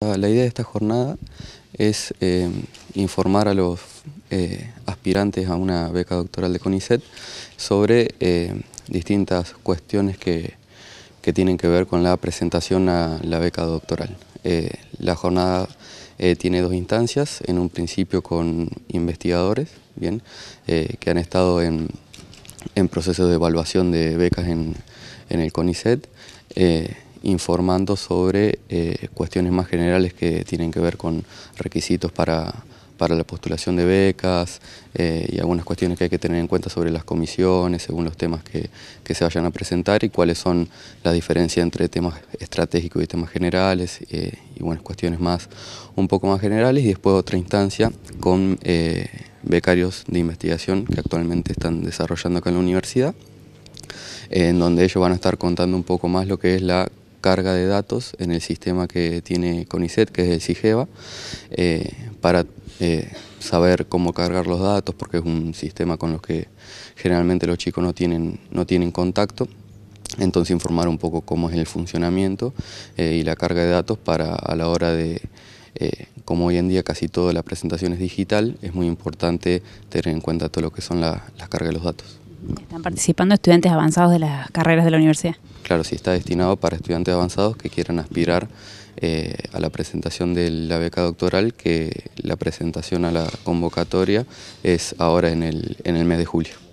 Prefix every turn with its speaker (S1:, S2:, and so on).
S1: Ah, la idea de esta jornada es eh, informar a los eh, aspirantes a una beca doctoral de CONICET sobre eh, distintas cuestiones que, tienen que ver con la presentación a la beca doctoral. la jornada tiene dos instancias, en un principio con investigadores bien, que han estado en, proceso de evaluación de becas en, en el CONICET informando sobre eh, cuestiones más generales que tienen que ver con requisitos para, la postulación de becas eh, y algunas cuestiones que hay que tener en cuenta sobre las comisiones, según los temas que, se vayan a presentar y cuáles son las diferencias entre temas estratégicos y temas generales eh, y buenas cuestiones más un poco más generales y después otra instancia con becarios de investigación que actualmente están desarrollando acá en la universidad en donde ellos van a estar contando un poco más lo que es la carga de datos en el sistema que tiene CONICET, que es el CIGEVA, eh, para eh, saber cómo cargar los datos, porque es un sistema con los que generalmente los chicos no tienen, no tienen contacto. Entonces informar un poco cómo es el funcionamiento eh, y la carga de datos para a la hora de, como hoy en día casi toda la presentación es digital, es muy importante tener en cuenta todo lo que son las cargas de los datos.
S2: Están participando estudiantes avanzados de las carreras de la universidad.
S1: Claro, sí, está destinado para estudiantes avanzados que quieran aspirar eh, a la presentación de la beca doctoral, que la presentación a la convocatoria es ahora en el mes de julio.